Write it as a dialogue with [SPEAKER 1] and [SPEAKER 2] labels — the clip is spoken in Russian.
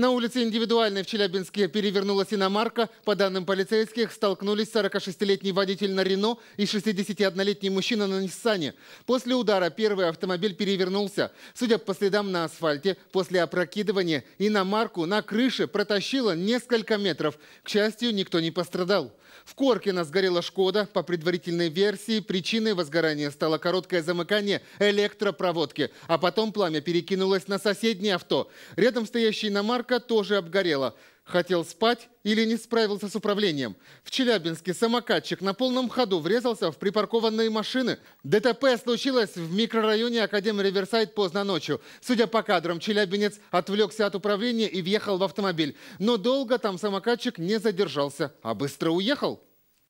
[SPEAKER 1] На улице Индивидуальной в Челябинске перевернулась иномарка. По данным полицейских, столкнулись 46-летний водитель на Рено и 61-летний мужчина на Ниссане. После удара первый автомобиль перевернулся. Судя по следам на асфальте, после опрокидывания иномарку на крыше протащило несколько метров. К счастью, никто не пострадал. В Коркино сгорела «Шкода». По предварительной версии, причиной возгорания стало короткое замыкание электропроводки. А потом пламя перекинулось на соседнее авто. Рядом стоящий иномарка Лавка тоже обгорела. Хотел спать или не справился с управлением. В Челябинске самокатчик на полном ходу врезался в припаркованные машины. ДТП случилось в микрорайоне Академии Риверсайд поздно ночью. Судя по кадрам, челябинец отвлекся от управления и въехал в автомобиль. Но долго там самокатчик не задержался, а быстро уехал.